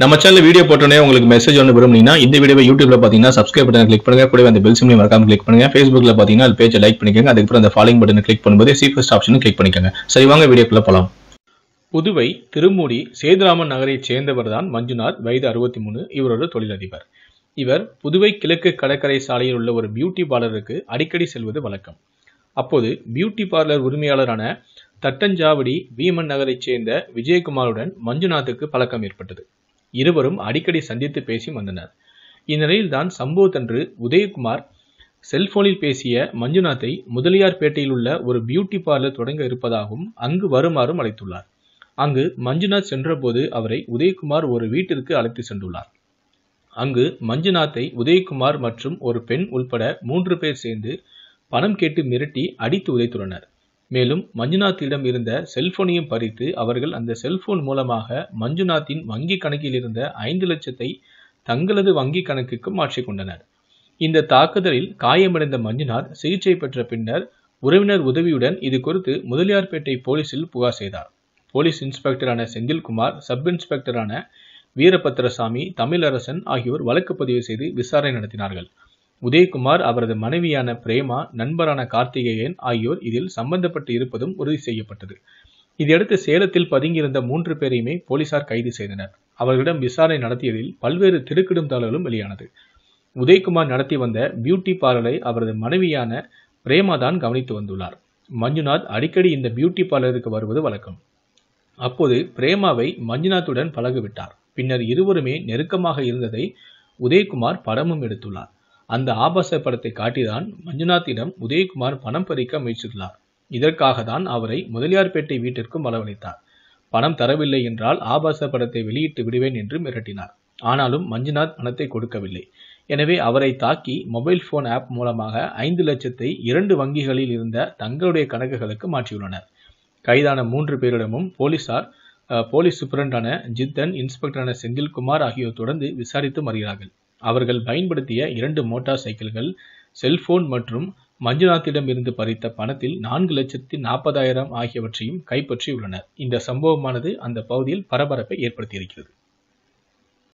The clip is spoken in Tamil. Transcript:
நம்ம சேனல் வீடியோ போட்டோன்னே உங்களுக்கு மெசேஜ் ஒன்று விரும்புனீங்கன்னா இந்த வீடியோ யூடியூப்ல பார்த்தீங்கன்னா சப்ஸ்கிரைப் பட்டன் கிளிக் பண்ணுங்க கூட அந்த பெல் சிம்லையும் மறக்காம கிளிக் பண்ணுங்க ஃபேஸ்புக்ல பார்த்தீங்கன்னா அது பேஜை லைக் பண்ணிக்கோங்க அதுக்கப்புறம் அந்த ஃபாலோயிங் பட்டன் கிளிக் பண்ணும்போது சீஃபஸ்ட் ஆப்ஷனும் கிளிக் பண்ணிக்கோங்க சரி வாங்க வீடியோக்குள்ள போகலாம் புதுவை திருமூடி சேதுராமன் நகரைச் சேர்ந்தவர் தான் மஞ்சுநாத் வயது அறுபத்தி மூணு இவரோட தொழிலதிபர் இவர் புதுவை கிழக்கு கடற்கரை சாலையில் உள்ள ஒரு பியூட்டி பார்லருக்கு அடிக்கடி செல்வது வழக்கம் அப்போது பியூட்டி பார்லர் உரிமையாளரான தட்டஞ்சாவடி வீமன் நகரைச் சேர்ந்த விஜயகுமாருடன் மஞ்சுநாத்துக்கு பழக்கம் ஏற்பட்டது இருவரும் அடிக்கடி சந்தித்து பேசி வந்தனர் இந்நிலையில்தான் சம்பவத்தன்று உதயகுமார் செல்போனில் பேசிய மஞ்சுநாத்தை முதலியார்பேட்டையில் உள்ள ஒரு பியூட்டி பார்லர் தொடங்க இருப்பதாகவும் அங்கு வருமாறும் அழைத்துள்ளார் அங்கு மஞ்சுநாத் சென்றபோது அவரை உதயகுமார் ஒரு வீட்டிற்கு அழைத்து சென்றுள்ளார் அங்கு மஞ்சுநாத்தை உதயகுமார் மற்றும் ஒரு பெண் உள்பட மூன்று பேர் சேர்ந்து பணம் கேட்டு மிரட்டி அடித்து உதைத்துள்ளனர் மேலும் மஞ்சுநாத்திடம் இருந்த செல்போனையும் பறித்து அவர்கள் அந்த செல்போன் மூலமாக மஞ்சுநாத்தின் வங்கி கணக்கில் இருந்த ஐந்து லட்சத்தை தங்களது வங்கி கணக்குக்கு மாற்றிக்கொண்டனர் இந்த தாக்குதலில் காயமடைந்த மஞ்சுநாத் சிகிச்சை பெற்ற பின்னர் உறவினர் உதவியுடன் இது குறித்து முதலியார்பேட்டை போலீசில் புகார் செய்தார் போலீஸ் இன்ஸ்பெக்டரான செந்தில்குமார் சப் இன்ஸ்பெக்டரான வீரபத்திரசாமி தமிழரசன் ஆகியோர் வழக்கு பதிவு செய்து விசாரணை நடத்தினார்கள் உதயகுமார் அவரது மனைவியான பிரேமா நண்பரான கார்த்திகேயன் ஆகியோர் இதில் சம்பந்தப்பட்டு இருப்பதும் உறுதி செய்யப்பட்டது இதையடுத்து சேலத்தில் பதுங்கியிருந்த மூன்று பேரையுமே போலீசார் கைது செய்தனர் அவர்களிடம் விசாரணை நடத்தியதில் பல்வேறு திருக்கிடும் தாளர்களும் வெளியானது உதயகுமார் நடத்தி வந்த பியூட்டி பார்லரை அவரது மனைவியான பிரேமா தான் கவனித்து வந்துள்ளார் மஞ்சுநாத் அடிக்கடி இந்த பியூட்டி பார்லருக்கு வருவது வழக்கம் அப்போது பிரேமாவை மஞ்சுநாத்துடன் பழகுவிட்டார் பின்னர் இருவருமே நெருக்கமாக இருந்ததை உதயகுமார் படமும் எடுத்துள்ளார் அந்த ஆபாச படத்தை காட்டிதான் மஞ்சுநாத்திடம் உதயகுமார் பணம் பறிக்க முயற்சித்துள்ளார் இதற்காக தான் அவரை முதலியார்பேட்டை வீட்டிற்கும் வரவழைத்தார் பணம் தரவில்லை என்றால் ஆபாச படத்தை வெளியிட்டு விடுவேன் என்று மிரட்டினார் ஆனாலும் மஞ்சுநாத் பணத்தை கொடுக்கவில்லை எனவே அவரை தாக்கி மொபைல் போன் ஆப் மூலமாக ஐந்து லட்சத்தை இரண்டு வங்கிகளில் இருந்த தங்களுடைய கணக்குகளுக்கு மாற்றியுள்ளனர் கைதான மூன்று பேரிடமும் போலீசார் போலீஸ் சூப்பரண்டான ஜித்தன் இன்ஸ்பெக்டரான செந்தில்குமார் ஆகியோர் தொடர்ந்து விசாரித்து வருகிறார்கள் அவர்கள் பயன்படுத்திய இரண்டு மோட்டார் சைக்கிள்கள் செல்போன் மற்றும் மஞ்சுநாத்திடமிருந்து பறித்த பணத்தில் நான்கு லட்சத்தி நாற்பதாயிரம் ஆகியவற்றையும் கைப்பற்றியுள்ளனர் இந்த சம்பவமானது அந்த பகுதியில் பரபரப்பை ஏற்படுத்தியிருக்கிறது